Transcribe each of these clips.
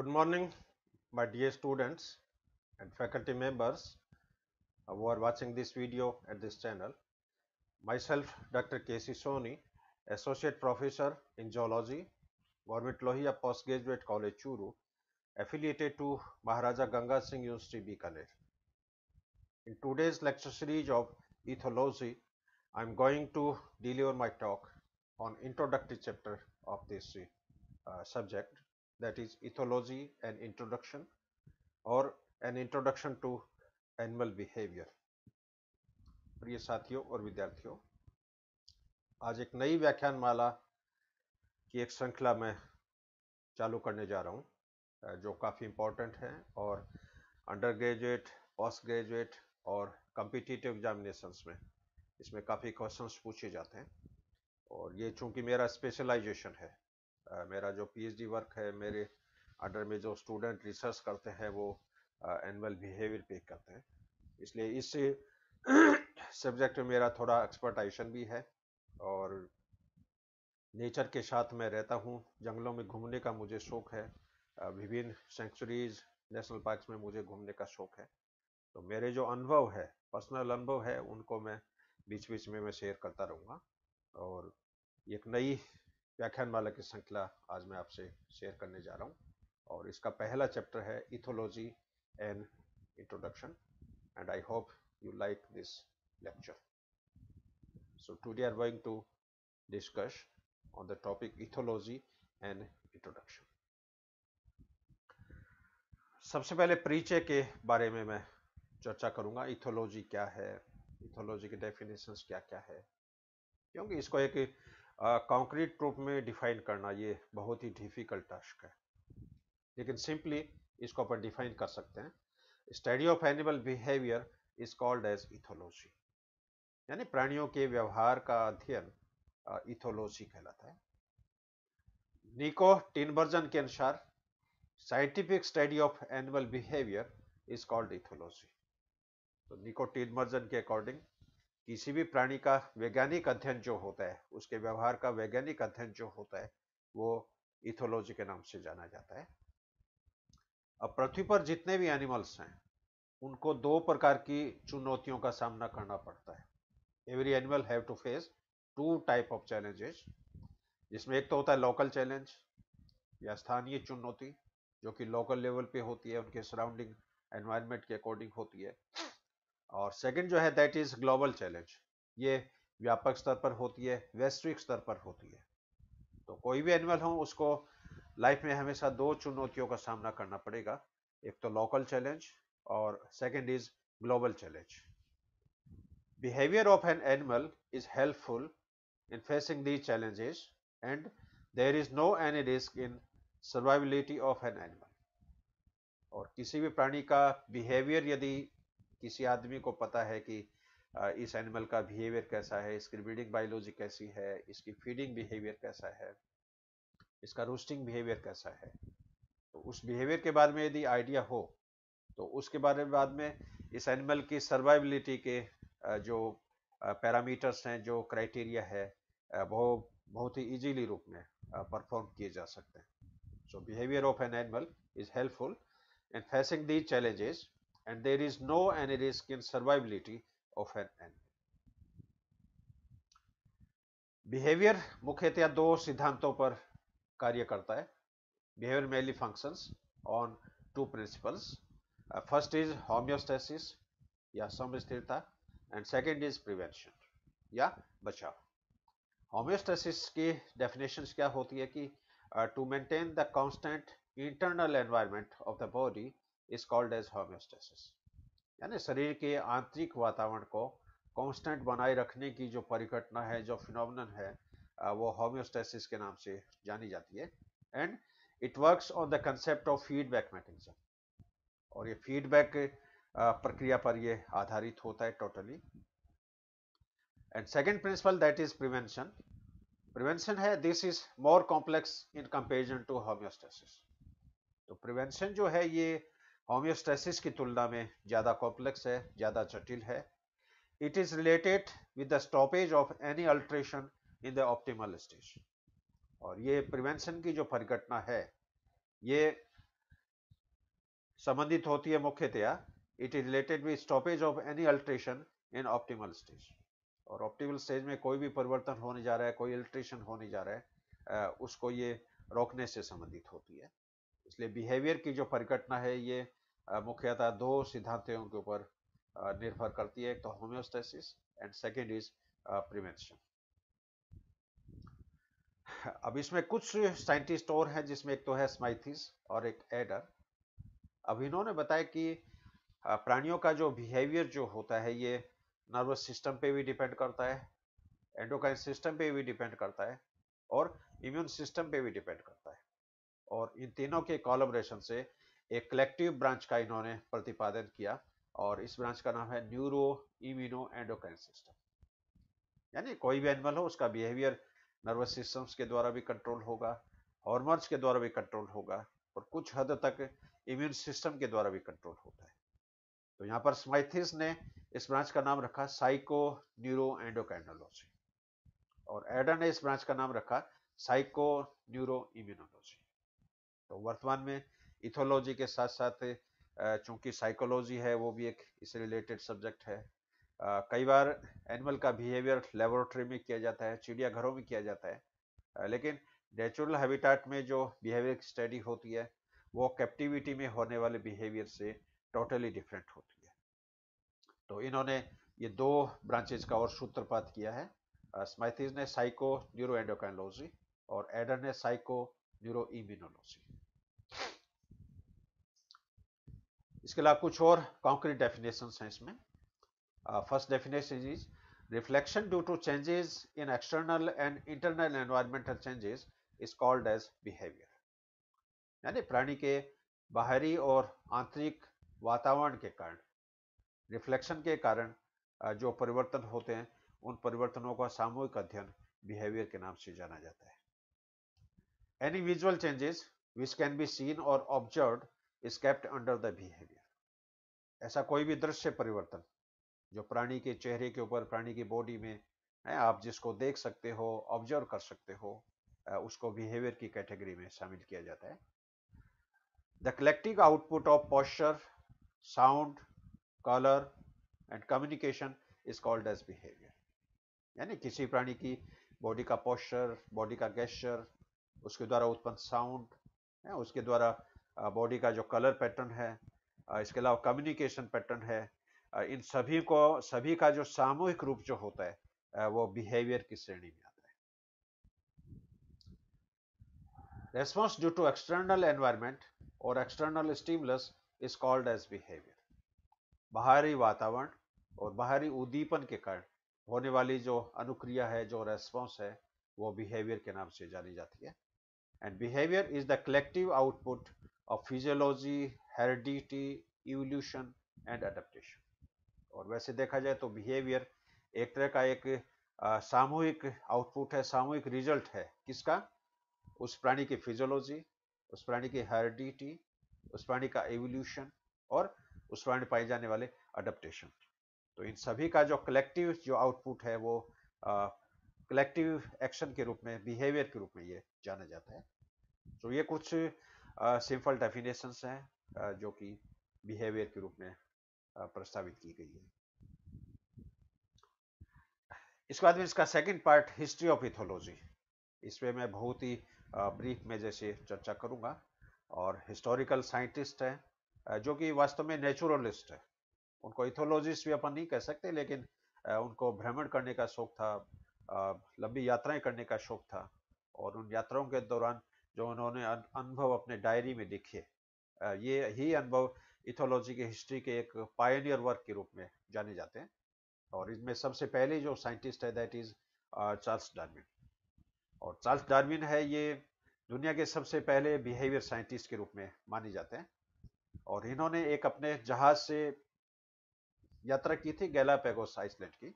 Good morning my dear students and faculty members who are watching this video at this channel. Myself Dr. K.C. Soni, Associate Professor in Zoology, Government Lohia Postgraduate College Churu, affiliated to Maharaja Ganga Singh University Bikaner. In today's lecture series of Ethology, I am going to deliver my talk on introductory chapter of this uh, subject that is ethology and introduction और an introduction to animal behavior प्रिय साथियों और विद्यार्थियों आज एक नई व्याख्यान माला की एक श्रृंखला में चालू करने जा रहा हूँ जो काफ़ी इम्पोर्टेंट है और अंडर ग्रेजुएट पोस्ट ग्रेजुएट और कम्पिटिटिव एग्जामिनेशंस में इसमें काफ़ी क्वेश्चंस पूछे जाते हैं और ये चूंकि मेरा स्पेशलाइजेशन है मेरा जो पीएचडी वर्क है मेरे अंडर में जो स्टूडेंट रिसर्च करते हैं वो एनुअल बिहेवियर पे करते हैं इसलिए इस सब्जेक्ट में मेरा थोड़ा एक्सपर्टाइशन भी है और नेचर के साथ मैं रहता हूँ जंगलों में घूमने का मुझे शौक़ है विभिन्न सेंचुरीज नेशनल पार्क में मुझे घूमने का शौक़ है तो मेरे जो अनुभव है पर्सनल अनुभव है उनको मैं बीच बीच में मैं शेयर करता रहूँगा और एक नई व्याख्यान माला की श्रृंखला आज मैं आपसे शेयर करने जा रहा हूँ और इसका पहला चैप्टर है ethology and introduction and I hope you like this lecture. So today are going to discuss on the topic ethology and introduction सबसे पहले परिचय के बारे में मैं चर्चा करूंगा इथोलॉजी क्या है इथोलॉजी के डेफिनेशंस क्या क्या है क्योंकि इसको एक कंक्रीट रूप में डिफाइन करना ये बहुत ही डिफ़िकल्ट टास्क है लेकिन सिंपली इसको अपन डिफाइन कर सकते हैं study of animal behaviour is called as ethology यानी प्राणियों के व्यवहार का अध्ययन इथोलॉजी कहलाता है निको टिनबर्जन के अनुसार scientific study of animal behaviour is called ethology तो निको टिनबर्जन के अकॉर्डिंग किसी भी प्राणी का वैज्ञानिक अध्ययन जो होता है उसके व्यवहार का वैज्ञानिक अध्ययन जो होता है वो इथोलॉजी के नाम से जाना जाता है अब पृथ्वी पर जितने भी एनिमल्स हैं उनको दो प्रकार की चुनौतियों का सामना करना पड़ता है every animal have to face two type of challenges जिसमें एक तो होता है लोकल चैलेंज या स्थानीय चुनौती जो कि लोकल लेवल पे होती है उनके सराउंडिंग एनवायरनमेंट के अकॉर्डिंग होती है और सेकंड जो है दैट इज ग्लोबल चैलेंज ये व्यापक स्तर पर होती है वैश्विक स्तर पर होती है तो कोई भी एनिमल हो उसको लाइफ में हमेशा दो चुनौतियों का सामना करना पड़ेगा एक तो लोकल चैलेंज और second is global challenge behaviour of an animal is helpful in facing the challenges and there is no any risk in survivability of an animal और किसी भी प्राणी का बिहेवियर यदि किसी आदमी को पता है कि इस एनिमल का बिहेवियर कैसा है इसकी ब्रीडिंग बायोलॉजी कैसी है इसकी फीडिंग बिहेवियर कैसा है इसका रोस्टिंग बिहेवियर कैसा है तो उस बिहेवियर के बारे में यदि आइडिया हो तो उसके बारे में बाद में इस एनिमल की सर्वाइबिलिटी के जो पैरामीटर्स हैं जो क्राइटेरिया है वो बहुत ही इजीली रूप में परफॉर्म किए जा सकते हैं so behaviour of an animal is helpful in facing these challenges and there is no any risk in survivability of an animal. Behaviour मुख्यतया दो सिद्धांतों पर कार्य करता है behaviour mainly functions on two principles first is homeostasis या समस्थिरता and second is prevention या बचाव होम्योस्टेसिस की डेफिनेशन क्या होती है कि to maintain the constant internal environment of the body is called as homeostasis यानी शरीर के आंतरिक वातावरण को कांस्टेंट बनाए रखने की जो परिघटना है जो फिनोमन है वो होम्योस्टेसिस के नाम से जानी जाती है and it works on the concept of feedback mechanism और ये फीडबैक प्रक्रिया पर ये आधारित होता है totally and second principle that is prevention prevention है this is more complex in comparison to homeostasis तो प्रिवेंशन जो है ये होम्योस्टेसिस की तुलना में ज़्यादा कॉम्प्लेक्स है ज़्यादा जटिल है it is related with the stoppage of any alteration in the optimal stage और ये प्रिवेंशन की जो परिघटना है ये संबंधित होती है मुख्यतया it is related with stoppage of any alteration in optimal stage और ऑप्टिमल स्टेज में कोई भी परिवर्तन होने जा रहा है कोई अल्ट्रेशन होने जा रहा है उसको ये रोकने से संबंधित होती है इसलिए बिहेवियर की जो परिघटना है ये मुख्यतः दो सिद्धांतों के ऊपर निर्भर करती है एक तो homeostasis and second is prevention अब इसमें कुछ साइंटिस्ट और हैं जिसमें एक तो है स्माइथिस और एक एडर अब इन्होंने बताया कि प्राणियों का जो बिहेवियर जो होता है ये नर्वस सिस्टम पे भी डिपेंड करता है एंडोकाइन सिस्टम पे भी डिपेंड करता है और इम्यून सिस्टम पे भी डिपेंड करता है और इन तीनों के कॉलोबरेशन से एक कलेक्टिव ब्रांच का इन्होंने प्रतिपादन किया और इस ब्रांच का नाम है न्यूरो इम्यूनो एंडोक्राइन सिस्टम यानी कोई भी एनिमल हो उसका बिहेवियर नर्वस सिस्टम्स के द्वारा भी कंट्रोल होगा हॉर्मोन्स के द्वारा भी कंट्रोल होगा और कुछ हद तक इम्यून सिस्टम के द्वारा भी कंट्रोल होता है तो यहाँ पर स्माइथिस ने इस ब्रांच का नाम रखा साइको न्यूरो एंडोकाइनोलॉजी और एडन ने इस ब्रांच का नाम रखा साइको न्यूरो इम्यूनोलॉजी तो वर्तमान में इथोलॉजी के साथ साथ चूंकि साइकोलॉजी है वो भी एक इससे रिलेटेड सब्जेक्ट है कई बार एनिमल का बिहेवियर लेबोरेटरी में किया जाता है चिड़ियाघरों में किया जाता है लेकिन नेचुरल हैबिटाट में जो बिहेवियर स्टडी होती है वो कैप्टिविटी में होने वाले बिहेवियर से टोटली डिफरेंट होती है तो इन्होंने ये दो ब्रांचेज का और सूत्रपात किया है स्माइथिस ने साइको न्यूरो एंडोकोलॉजी और एडर ने साइको न्यूरो इम्यूनोलॉजी इसके अलावा कुछ और कॉन्क्रीट डेफिनेशन हैं इसमें first definition is reflection due to changes in external and internal environmental changes is called as behaviour यानी प्राणी के बाहरी और आंतरिक वातावरण के कारण रिफ्लेक्शन के कारण uh, जो परिवर्तन होते हैं उन परिवर्तनों का सामूहिक अध्ययन बिहेवियर के नाम से जाना जाता है any visual changes which can be seen और observe is kept under the behaviour ऐसा कोई भी दृश्य परिवर्तन जो प्राणी के चेहरे के ऊपर प्राणी की बॉडी में है आप जिसको देख सकते हो ऑब्जर्व कर सकते हो उसको बिहेवियर की कैटेगरी में शामिल किया जाता है the collective output of posture sound colour and communication is called as behaviour यानी किसी प्राणी की बॉडी का पॉस्चर बॉडी का गेस्चर उसके द्वारा उत्पन्न साउंड उसके द्वारा बॉडी का जो कलर पैटर्न है इसके अलावा कम्युनिकेशन पैटर्न है इन सभी को सभी का जो सामूहिक रूप जो होता है वो बिहेवियर की श्रेणी में आता है response due to external environment और external stimulus is called as behaviour बाहरी वातावरण और बाहरी उद्दीपन के कारण होने वाली जो अनुक्रिया है जो रेस्पॉन्स है वो बिहेवियर के नाम से जानी जाती है and behaviour is the collective output of physiology heredity evolution and adaptation और वैसे देखा जाए तो बिहेवियर एक तरह का एक सामूहिक आउटपुट है सामूहिक रिजल्ट है किसका उस प्राणी की फिजियोलॉजी उस प्राणी की हेरिडिटी उस प्राणी का एवोल्यूशन और उस प्राणी पाए जाने वाले अडेप्टेशन तो इन सभी का जो कलेक्टिव जो आउटपुट है वो कलेक्टिव एक्शन के रूप में बिहेवियर के रूप में ये जाना जाता है तो ये कुछ सिंपल डेफिनेशंस हैं जो कि बिहेवियर के रूप में प्रस्तावित की गई है इसके बाद में इसका second part history of ethology इसमें मैं बहुत ही ब्रीफ में जैसे चर्चा करूंगा और हिस्टोरिकल साइंटिस्ट हैं जो कि वास्तव में नेचुरलिस्ट है उनको इथोलॉजिस्ट भी अपन नहीं कह सकते लेकिन उनको भ्रमण करने का शौक था लंबी यात्राएं करने का शौक था और उन यात्राओं के दौरान जो उन्होंने अनुभव अपने डायरी में लिखे ये ही अनुभव इथोलॉजी के हिस्ट्री के एक पायनियर वर्क के रूप में जाने जाते हैं और इनमें सबसे पहले जो साइंटिस्ट है दैट इज चार्ल्स डार्विन और चार्ल्स डार्विन है ये दुनिया के सबसे पहले बिहेवियर साइंटिस्ट के रूप में माने जाते हैं और इन्होंने एक अपने जहाज से यात्रा की थी गैलापेगोस आइसलैंड की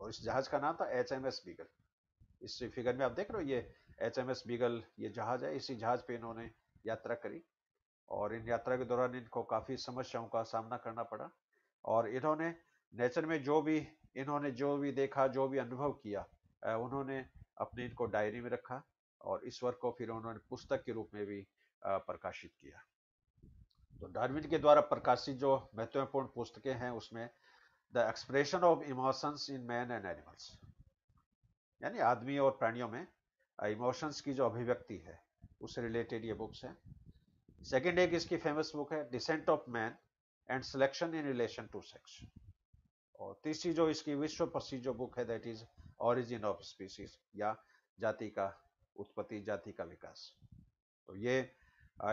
और इस जहाज का नाम था एच एम एस बीगल इस फिगर में आप देख रहे हो ये एच एम एस बीगल ये जहाज है इसी जहाज पे इन्होंने यात्रा करी और इन यात्रा के दौरान इनको काफ़ी समस्याओं का सामना करना पड़ा और इन्होंने नेचर में जो भी इन्होंने जो भी देखा जो भी अनुभव किया उन्होंने अपने इनको डायरी में रखा और इस वर्क को फिर उन्होंने पुस्तक के रूप में भी प्रकाशित किया तो डार्विन के द्वारा प्रकाशित जो महत्वपूर्ण पुस्तकें हैं उसमें the expression of emotions in man and animals यानी आदमी और प्राणियों में इमोशंस की जो अभिव्यक्ति है उससे रिलेटेड ये बुक्स हैं सेकेंड एक इसकी फेमस बुक है descent of man and selection in relation to sex और तीसरी जो इसकी विश्व प्रसिद्ध जो बुक है that is origin of species या जाति का उत्पत्ति जाति का विकास तो ये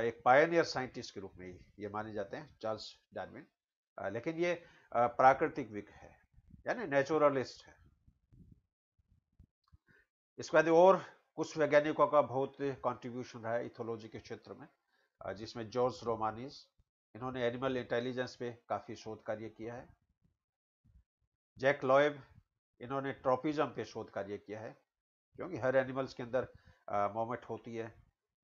एक पायनियर साइंटिस्ट के रूप में ये माने जाते हैं चार्ल्स डार्विन लेकिन ये प्राकृतिक विक है यानी नेचुरलिस्ट है इसके बाद और कुछ वैज्ञानिकों का बहुत कंट्रीब्यूशन रहा है इथोलॉजी के क्षेत्र में जिसमें जॉर्ज रोमानिस इन्होंने एनिमल इंटेलिजेंस पे काफ़ी शोध कार्य किया है जैक लॉयब इन्होंने ट्रॉपिज्म पे शोध कार्य किया है क्योंकि हर एनिमल्स के अंदर मोमेंट होती है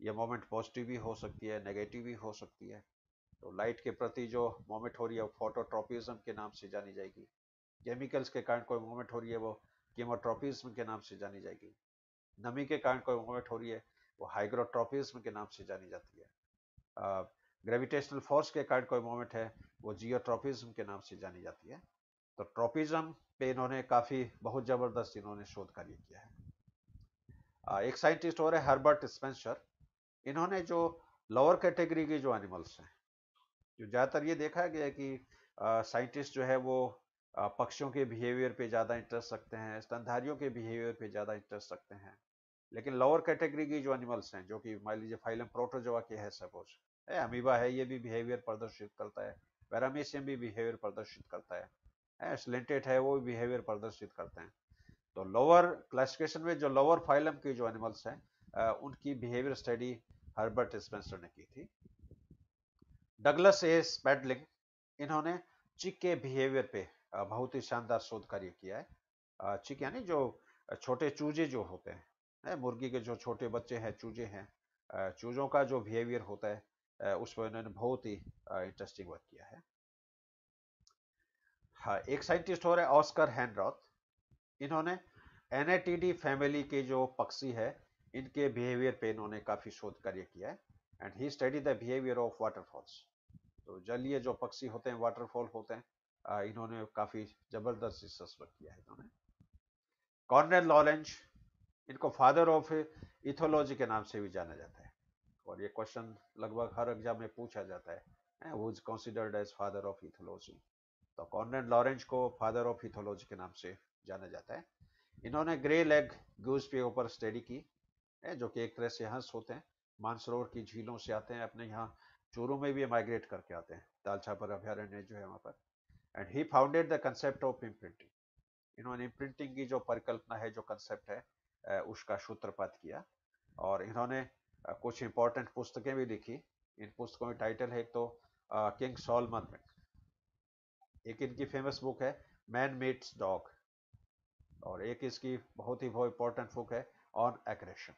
यह मोमेंट पॉजिटिव भी हो सकती है नेगेटिव भी हो सकती है तो लाइट के प्रति जो मोमेंट हो रही है वो फोटोट्रोपिज्म के नाम से जानी जाएगी केमिकल्स के कारण कोई मोमेंट हो रही है वो केमोट्रोपिज्म के नाम से जानी जाएगी नमी के कारण कोई मोमेंट हो रही है वो हाइग्रोट्रोपिज्म के नाम से जानी जाती है ग्रेविटेशनल फोर्स के कारण कोई मोमेंट है वो जियोट्रॉपिज्म के नाम से जानी जाती है तो ट्रॉपिज्म पे इन्होंने काफ़ी बहुत ज़बरदस्त इन्होंने शोध कार्य किया है एक साइंटिस्ट और है हर्बर्ट स्पेंसर इन्होंने जो लोअर कैटेगरी के जो एनिमल्स हैं जो ज़्यादातर ये देखा गया कि साइंटिस्ट जो है वो पक्षियों के बिहेवियर पे ज़्यादा इंटरेस्ट रखते हैं स्तनधारियों के बिहेवियर पे ज़्यादा इंटरेस्ट रखते हैं लेकिन लोअर कैटेगरी की जो एनिमल्स हैं जो कि मान लीजिए फाइलम प्रोटोजोवा के है सपोज अमीबा है ये भी बिहेवियर प्रदर्शित करता है पैरामीशियम भी बिहेवियर प्रदर्शित करता है स्लेंटेड है वो भी बिहेवियर प्रदर्शित करते हैं तो लोअर क्लासिफिकेशन में जो लोअर फाइलम के जो एनिमल्स हैं उनकी बिहेवियर स्टडी हर्बर्ट स्पेंसर ने की थी डगलस ए स्पेडलिंग इन्होंने चिक के बिहेवियर पे बहुत ही शानदार शोध कार्य किया है चिक यानी जो छोटे चूजे जो होते हैं मुर्गी के जो छोटे बच्चे हैं चूजे हैं चूजों का जो बिहेवियर होता है उस पर उन्होंने बहुत ही इंटरेस्टिंग वर्क किया है हाँ एक साइंटिस्ट हो रहे ऑस्कर हैनरॉथ इन्होंने एन फैमिली के जो पक्षी है इनके बिहेवियर पे इन्होंने काफ़ी शोध कार्य किया है and he study the behaviour of waterfowls तो जलीय जो पक्षी होते हैं वाटरफॉल होते हैं इन्होंने काफ़ी ज़बरदस्त रिसर्च वर्क किया है इन्होंने कॉर्नर लॉरेंज इनको फादर ऑफ इथोलॉजी के नाम से भी जाना जाता है और ये क्वेश्चन लगभग हर एग्जाम में पूछा जाता है वो is considered as father of ethology तो कॉर्नेड लॉरेंज को फादर ऑफ इथोलॉजी के नाम से जाना जाता है इन्होंने ग्रे लेग गूज के ऊपर स्टडी की है जो कि एक तरह से हंस होते हैं मानसरोवर की झीलों से आते हैं अपने यहाँ चूरू में भी माइग्रेट करके आते हैं दालछापर अभ्यारण्य जो है वहाँ पर and he founded the concept of imprinting इन्होंने इम्प्रिंटिंग की जो परिकल्पना है जो कंसेप्ट है उसका सूत्रपात किया और इन्होंने कुछ इंपॉर्टेंट पुस्तकें भी लिखी इन पुस्तकों में टाइटल है एक तो किंग सोलमन में एक इनकी फेमस बुक है मैन मेट्स डॉग और एक इसकी बहुत ही बहुत इंपॉर्टेंट बुक है ऑन एग्रेशन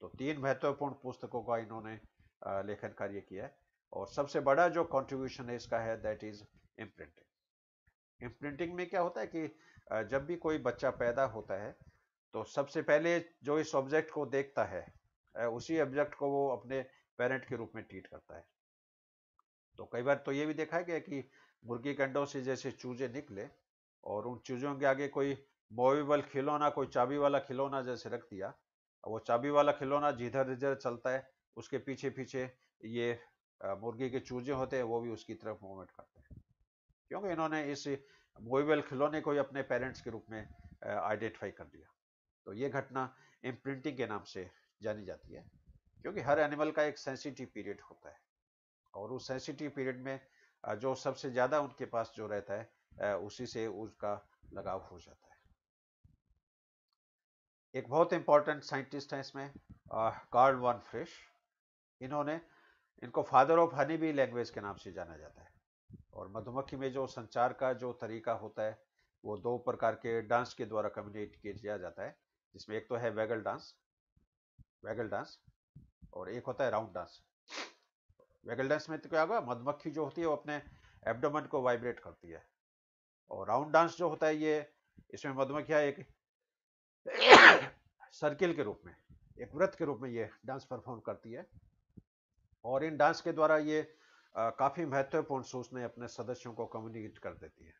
तो तीन महत्वपूर्ण पुस्तकों का इन्होंने लेखन कार्य किया है और सबसे बड़ा जो कंट्रीब्यूशन है इसका है दैट इज इम्प्रिंटिंग इम्प्रिंटिंग में क्या होता है कि जब भी कोई बच्चा पैदा होता है तो सबसे पहले जो इस ऑब्जेक्ट को देखता है उसी ऑब्जेक्ट को वो अपने पेरेंट के रूप में ट्रीट करता है तो कई बार तो ये भी देखा गया कि मुर्गी के अंडों से जैसे चूजे निकले और उन चूजों के आगे कोई मोवेबल खिलौना कोई चाबी वाला खिलौना जैसे रख दिया वो चाबी वाला खिलौना जिधर जिधर चलता है उसके पीछे पीछे ये मुर्गी के चूजे होते हैं वो भी उसकी तरफ मूवमेंट करते हैं क्योंकि इन्होंने इस मोवेबल खिलौने को ही अपने पेरेंट्स के रूप में आइडेंटिफाई कर दिया तो ये घटना इम्प्रिंटिंग के नाम से जानी जाती है क्योंकि हर एनिमल का एक सेंसिटिव पीरियड होता है और उस सेंसिटिव पीरियड में जो सबसे ज़्यादा उनके पास जो रहता है उसी से उसका लगाव हो जाता है एक बहुत इंपॉर्टेंट साइंटिस्ट है इसमें कार्ल वन फ्रिश इन्होंने इनको फादर ऑफ हनी भी लैंग्वेज के नाम से जाना जाता है और मधुमक्खी में जो संचार का जो तरीका होता है वो दो प्रकार के डांस के द्वारा कम्युनिकेट किया जाता है जिसमें एक तो है वेगल डांस वेगल डांस और एक होता है राउंड डांस वेगल डांस में तो क्या होगा मधुमक्खी जो होती है वो अपने एबडोम को वाइब्रेट करती है और राउंड डांस जो होता है ये इसमें मधुमक्खिया एक सर्किल के रूप में एक व्रत के रूप में ये डांस परफॉर्म करती है और इन डांस के द्वारा ये आ, काफ़ी महत्वपूर्ण सूचनाएं अपने सदस्यों को कम्युनिकेट कर देती है,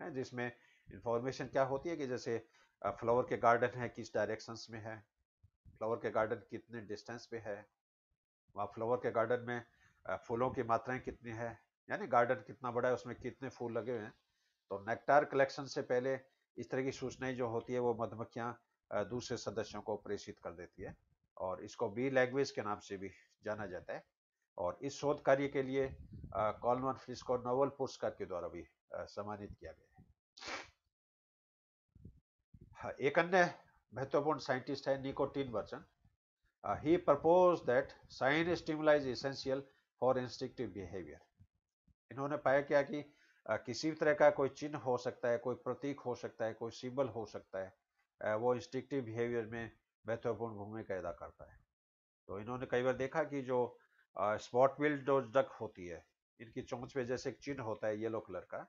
है जिसमें इंफॉर्मेशन क्या होती है कि जैसे फ्लावर के गार्डन है किस डायरेक्शंस में है फ्लावर के गार्डन कितने डिस्टेंस पे है वहाँ फ्लावर के गार्डन में फूलों की मात्राएं कितनी है यानी गार्डन कितना बड़ा है उसमें कितने फूल लगे हुए हैं तो नेक्टार कलेक्शन से पहले इस तरह की सूचनाएं जो होती है वो मधुमक्खियाँ दूसरे सदस्यों को प्रेषित कर देती है और इसको बी लैंग्वेज के नाम से भी जाना जाता है और इस शोध कार्य के लिए कॉलमन फिश को नोवल पुरस्कार के द्वारा भी सम्मानित किया गया है हाँ, एक अन्य महत्वपूर्ण साइंटिस्ट है Niko Tinbergen he propose that sign stimuli is essential for for behaviour इन्होंने पाया क्या कि uh, किसी भी तरह का कोई चिन्ह हो सकता है कोई प्रतीक हो सकता है कोई सिंबल हो सकता है uh, वो इंस्टिक्टिव बिहेवियर में महत्वपूर्ण भूमिका अदा करता है तो इन्होंने कई बार देखा कि जो स्पॉट uh, बिल्ड जो डक होती है इनकी चोंच पे जैसे एक चिन्ह होता है येलो कलर का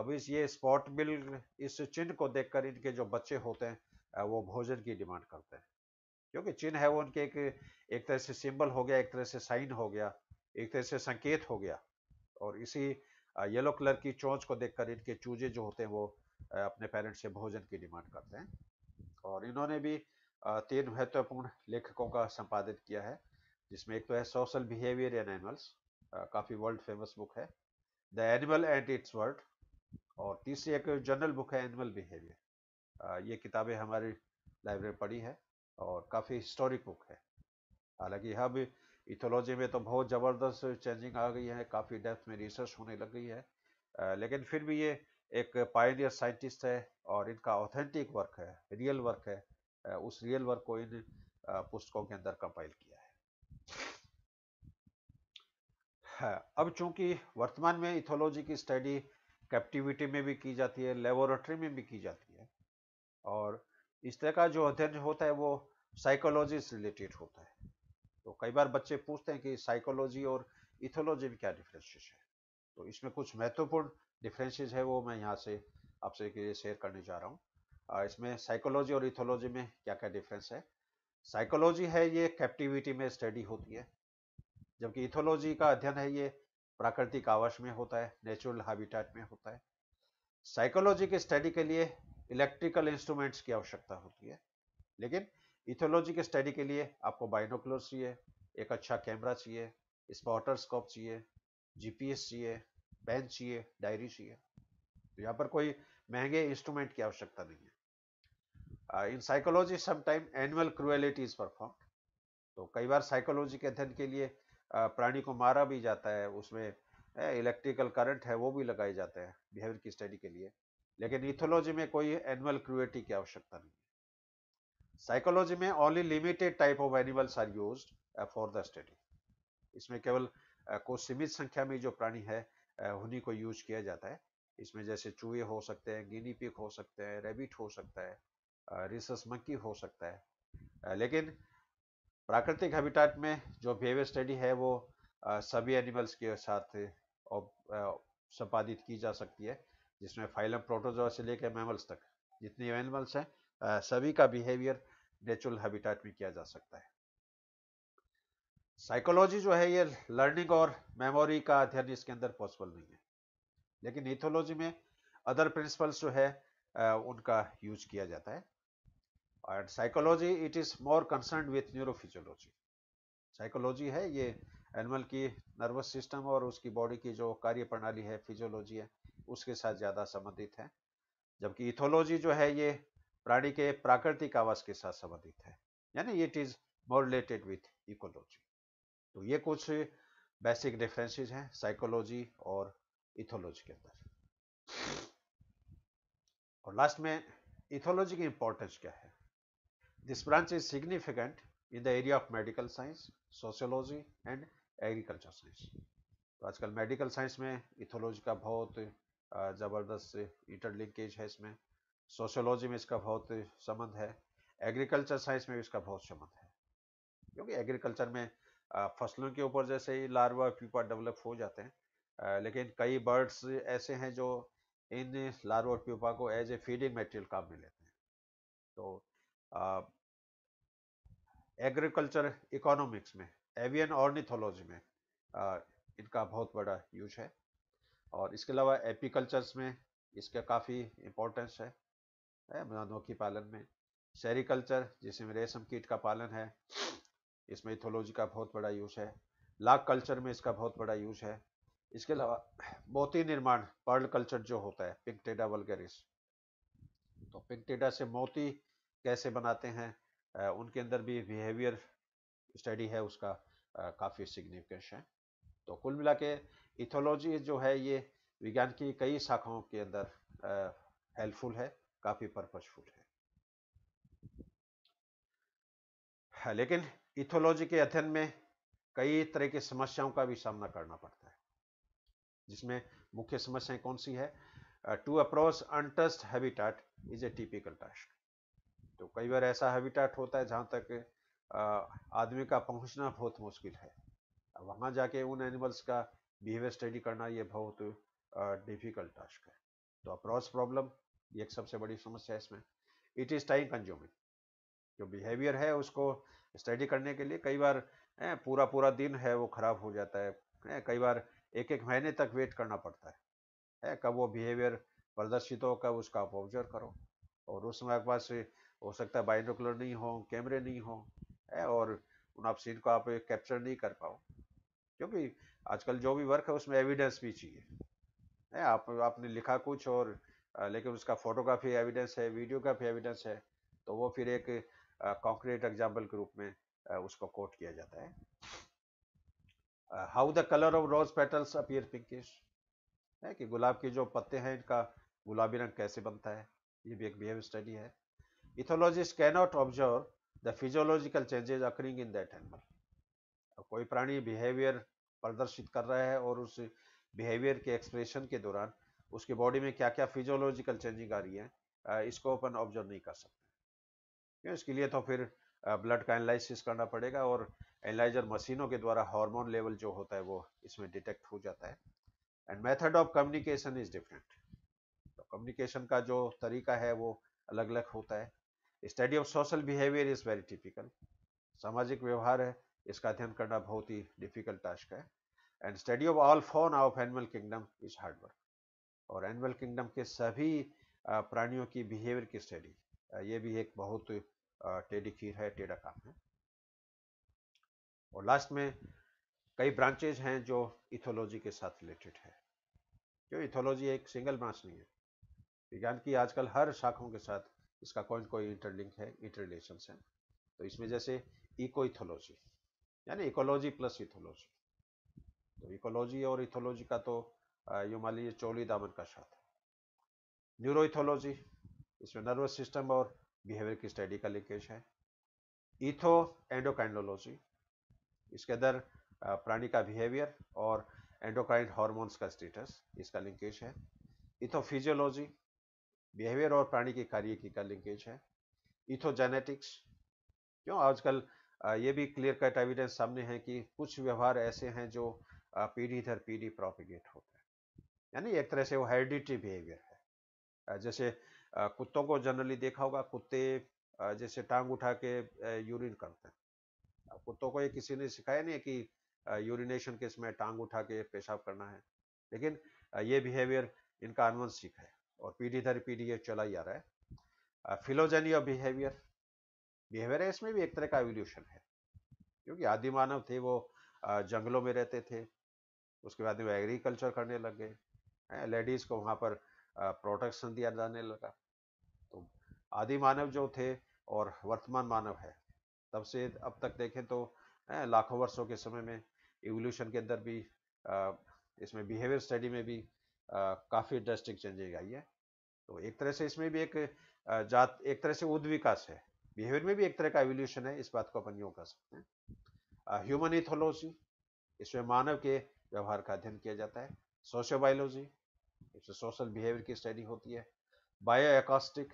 अब इस ये स्पॉट बिल इस चिन्ह को देखकर इनके जो बच्चे होते हैं वो भोजन की डिमांड करते हैं क्योंकि चिन्ह है वो उनके एक एक तरह से सिंबल हो गया एक तरह से साइन हो गया एक तरह से संकेत हो गया और इसी येलो कलर की चोंच को देखकर इनके चूजे जो होते हैं वो अपने पेरेंट्स से भोजन की डिमांड करते हैं और इन्होंने भी तीन महत्वपूर्ण लेखकों का संपादित किया है जिसमें एक तो है सोशल बिहेवियर एंड एनिमल्स काफ़ी वर्ल्ड फेमस बुक है the animal and its world और तीसरी एक जनरल बुक है एनिमल बिहेवियर ये किताबें हमारी लाइब्रेरी पढ़ी है और काफ़ी हिस्टोरिक बुक है हालांकि अब इथोलॉजी में तो बहुत ज़बरदस्त चेंजिंग आ गई है काफ़ी डेप्थ में रिसर्च होने लग गई है लेकिन फिर भी ये एक पायनियर साइंटिस्ट है और इनका ऑथेंटिक वर्क है रियल वर्क है उस रियल वर्क को इन पुस्तकों के अंदर कंपाइल किया है हाँ, अब चूंकि वर्तमान में इथोलॉजी की स्टडी कैप्टिविटी में भी की जाती है लेबोरेटरी में भी की जाती है और इस तरह का जो अध्ययन होता है वो साइकोलॉजी से रिलेटेड होता है तो कई बार बच्चे पूछते हैं कि साइकोलॉजी और इथोलॉजी में क्या डिफ्रेंसेस है तो इसमें कुछ महत्वपूर्ण डिफ्रेंसेस है वो मैं यहाँ से आपसे के लिए शेयर करने जा रहा हूँ इसमें साइकोलॉजी और इथोलॉजी में क्या क्या डिफरेंस है साइकोलॉजी है ये कैप्टिविटी में स्टडी होती है जबकि इथोलॉजी का अध्ययन है ये प्राकृतिक आवास में होता है नेचुरल हैबिटेट में होता है साइकोलॉजी के स्टडी के लिए इलेक्ट्रिकल इंस्ट्रूमेंट्स की आवश्यकता होती है लेकिन इथोलॉजी के स्टडी के लिए आपको बाइनोकुलर चाहिए एक अच्छा कैमरा चाहिए स्पॉटर स्कोप चाहिए जीपीएस चाहिए पेन चाहिए डायरी चाहिए तो यहाँ पर कोई महंगे इंस्ट्रूमेंट की आवश्यकता नहीं है in psychology sometime animal cruelty is perform तो कई बार साइकोलॉजी के अध्ययन के लिए प्राणी को मारा भी जाता है उसमें इलेक्ट्रिकल करंट है वो भी लगाए जाते हैं बिहेवियर की स्टडी के लिए लेकिन इथोलॉजी में कोई एनिमल क्रुएटी की आवश्यकता नहीं है साइकोलॉजी में only limited type of animals are used for the study इसमें केवल uh, को सीमित संख्या में जो प्राणी है uh, उन्हीं को यूज किया जाता है इसमें जैसे चूहे हो सकते हैं गिनी पिक हो सकते हैं रेबिट हो सकता है रिसस uh, मक्की हो सकता है लेकिन प्राकृतिक हैबिटाट में जो बिहेवियर स्टडी है वो सभी एनिमल्स के साथ संपादित की जा सकती है जिसमें फाइलम प्रोटोजोआ से लेकर मैमल्स तक जितने एनिमल्स हैं सभी का बिहेवियर नेचुरल हैबिटेट में किया जा सकता है साइकोलॉजी जो है ये लर्निंग और मेमोरी का अध्ययन इसके अंदर पॉसिबल नहीं है लेकिन इथोलॉजी में अदर प्रिंसिपल्स जो है उनका यूज किया जाता है and psychology it is more concern with neurophysiology psychology है ये एनिमल की नर्वस सिस्टम और उसकी बॉडी की जो कार्य प्रणाली है फिजियोलॉजी है उसके साथ ज़्यादा संबंधित है जबकि इथोलॉजी जो है ये प्राणी के प्राकृतिक आवास के साथ संबंधित है यानी it is more related with ecology तो ये कुछ बेसिक डिफरेंसेस हैं साइकोलॉजी और इथोलॉजी के अंदर और लास्ट में इथोलॉजी की इंपॉर्टेंस क्या है this branch is significant in the area of medical science sociology and agriculture science तो आजकल मेडिकल साइंस में इथोलॉजी का बहुत ज़बरदस्त इंटर लिंकेज है इसमें सोशोलॉजी में इसका बहुत संबंध है एग्रीकल्चर साइंस में भी इसका बहुत संबंध है क्योंकि एग्रीकल्चर में फसलों के ऊपर जैसे ही लार्वा प्यूपा डेवलप हो जाते हैं लेकिन कई बर्ड्स ऐसे हैं जो इन लार्वा प्यूपा को एज ए फीडिंग मटेरियल काम में लेते हैं तो एग्रीकल्चर इकोनॉमिक्स में एवियन ऑर्निथोलॉजी में आ, इनका बहुत बड़ा यूज है और इसके अलावा एपीकल्चर्स में इसका काफ़ी इम्पोर्टेंस है मधुमक्खी पालन में सेरिकल्चर जिसमें रेशम कीट का पालन है इसमें इथोलॉजी का बहुत बड़ा यूज़ है लाख कल्चर में इसका बहुत बड़ा यूज़ है इसके अलावा मोती निर्माण पर्ल कल्चर जो होता है पिंकटेडा वल्गरिस तो पिंकटेडा से मोती कैसे बनाते हैं उनके अंदर भी बिहेवियर स्टडी है उसका काफ़ी सिग्निफिकेंस है तो कुल मिला के इथोलॉजी जो है ये विज्ञान की कई शाखाओं के अंदर हेल्पफुल है काफ़ी पर्पजफुल है हाँ, लेकिन इथोलॉजी के अध्ययन में कई तरह की समस्याओं का भी सामना करना पड़ता है जिसमें मुख्य समस्याएं कौन सी है to approach untouched habitat is a typical task तो कई बार ऐसा हैबिटाट होता है जहां तक आदमी का पहुंचना बहुत मुश्किल है वहां जाके उन एनिमल्स का बिहेवियर स्टडी करना ये बहुत डिफिकल्ट टास्क है तो अप्रोच प्रॉब्लम ये एक सबसे बड़ी समस्या है इसमें इट इज़ टाइम कंज्यूमिंग जो बिहेवियर है उसको स्टडी करने के लिए कई बार पूरा पूरा दिन है वो ख़राब हो जाता है कई बार एक एक महीने तक वेट करना पड़ता है, ए, कब वो बिहेवियर प्रदर्शित हो कब उसका आप ऑब्जर्व करो और उस समय के पास हो सकता है बाइनोकुलर नहीं हो कैमरे नहीं हो ए, और उन आप सीन को आप कैप्चर नहीं कर पाओ क्योंकि आजकल जो भी वर्क है उसमें एविडेंस भी चाहिए है आप आपने लिखा कुछ और लेकिन उसका फोटोग्राफी एविडेंस है वीडियोग्राफी एविडेंस है तो वो फिर एक कॉन्क्रीट एग्जाम्पल के रूप में उसको कोट किया जाता है how the colour of rose petals appear pinkish है कि गुलाब के जो पत्ते हैं इनका गुलाबी रंग कैसे बनता है ये भी एक बिहेव स्टडी है ethologist not observe the physiological changes occurring in that animal कोई प्राणी बिहेवियर प्रदर्शित कर रहा है और उस बिहेवियर के एक्सप्रेशन के दौरान उसके बॉडी में क्या क्या फिजियोलॉजिकल चेंजिंग आ रही है इसको अपन ऑब्जर्व नहीं कर सकते इसके लिए तो फिर ब्लड का एनालिसिस करना पड़ेगा और एनालाइजर मशीनों के द्वारा हार्मोन लेवल जो होता है वो इसमें डिटेक्ट हो जाता है and method of communication is different तो कम्युनिकेशन का जो तरीका है वो अलग अलग होता है study of social behaviour is very typical सामाजिक व्यवहार है इसका अध्ययन करना बहुत ही डिफिकल्ट टास्क है and study of all forms of animal kingdom is hard work और एनिमल किंगडम के सभी प्राणियों की बिहेवियर की स्टडी ये भी एक बहुत टेढ़ी खीर है टेढ़ा काम है और लास्ट में कई ब्रांचेज हैं जो इथोलॉजी के साथ रिलेटेड है क्योंकि इथोलॉजी एक सिंगल ब्रांच नहीं है विज्ञान की आजकल हर शाखों के साथ इसका कोई कोई इंटरलिंक है इंटरलेशन है तो इसमें जैसे इको इथोलॉजी यानी इकोलॉजी प्लस इथोलॉजी तो इकोलॉजी और इथोलॉजी का तो यू मान लीजिए चौली दामन का साथ है न्यूरो इथोलॉजी इसमें नर्वस सिस्टम और बिहेवियर की स्टडी का लिंकेज है इथो एंडोकाइनोलॉजी इसके अंदर प्राणी का बिहेवियर और एंडोक्राइन हॉर्मोन्स का स्टेटस इसका लिंकेज है इथोफिजियोलॉजी बिहेवियर और प्राणी के कार्य की का लिंकेज है इथोजेनेटिक्स क्यों आजकल ये भी क्लियर कट एविडेंस सामने है कि कुछ व्यवहार ऐसे हैं जो पीढ़ी दर पीढ़ी प्रोपिगेट होते हैं यानी एक तरह से वो हेरिडिटरी बिहेवियर है जैसे कुत्तों को जनरली देखा होगा कुत्ते जैसे टांग उठा के यूरिन करते हैं कुत्तों को ये किसी ने सिखाया नहीं कि यूरिनेशन के समय टांग उठा के पेशाब करना है लेकिन ये बिहेवियर इनका अनवंशिक है और पीढ़ी दर पीढ़ी ये चला ही आ रहा है फिलोजेनी बिहेवियर बिहेवियर इसमें भी एक तरह का एवोल्यूशन है क्योंकि आदि मानव थे वो जंगलों में रहते थे उसके बाद वो एग्रीकल्चर करने लग गए लेडीज़ को वहाँ पर प्रोटेक्शन दिया जाने लगा तो आदि मानव जो थे और वर्तमान मानव है तब से अब तक देखें तो लाखों वर्षों के समय में इवोल्यूशन के अंदर भी इसमें बिहेवियर स्टडी में भी काफ़ी ड्रेस्टिक चेंजेज आई है तो एक तरह से इसमें भी एक जात एक तरह से उद्विकास है बिहेवियर में भी एक तरह का एवोल्यूशन है इस बात को अपन यूँ कर सकते हैं ह्यूमन इथोलॉजी इसमें मानव के व्यवहार का अध्ययन किया जाता है सोशो बायोलॉजी इसमें सोशल बिहेवियर की स्टडी होती है बायो एकॉस्टिक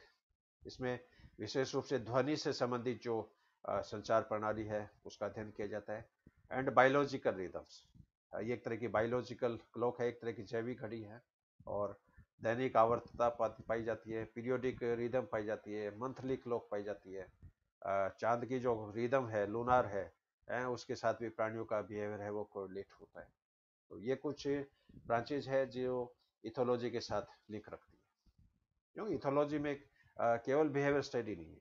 इसमें विशेष रूप से ध्वनि से संबंधित जो संचार प्रणाली है उसका अध्ययन किया जाता है एंड बायोलॉजिकल रिदम्स ये एक तरह की बायोलॉजिकल क्लॉक है एक तरह की जैविक घड़ी है और दैनिक आवर्तता पाई जाती है पीरियोडिक रिदम पाई जाती है मंथली क्लॉक पाई जाती है चांद की जो रिदम है लूनार है, उसके साथ भी प्राणियों का बिहेवियर है वो कोरिलेट होता है तो ये कुछ ब्रांचेज है जो इथोलॉजी के साथ लिंक रखती है क्योंकि इथोलॉजी में केवल बिहेवियर स्टडी नहीं है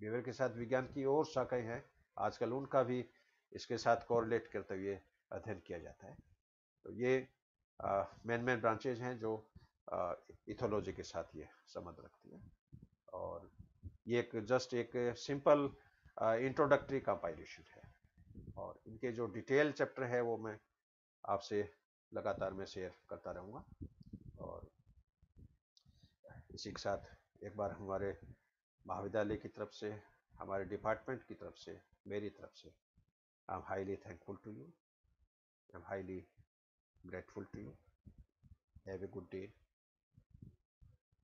बिहेवियर के साथ विज्ञान की और शाखाएं हैं आजकल उनका भी इसके साथ कोरिलेट करते हुए अध्ययन किया जाता है तो ये मेन मेन ब्रांचेज हैं जो इथोलॉजी के साथ ये संबंध रखती है और ये एक जस्ट एक सिंपल इंट्रोडक्टरी कंपाइलेशन है और इनके जो डिटेल चैप्टर है वो मैं आपसे लगातार मैं शेयर करता रहूँगा और इसी के साथ एक बार हमारे महाविद्यालय की तरफ से हमारे डिपार्टमेंट की तरफ से मेरी तरफ से I am highly thankful to you I am highly grateful to you have a good day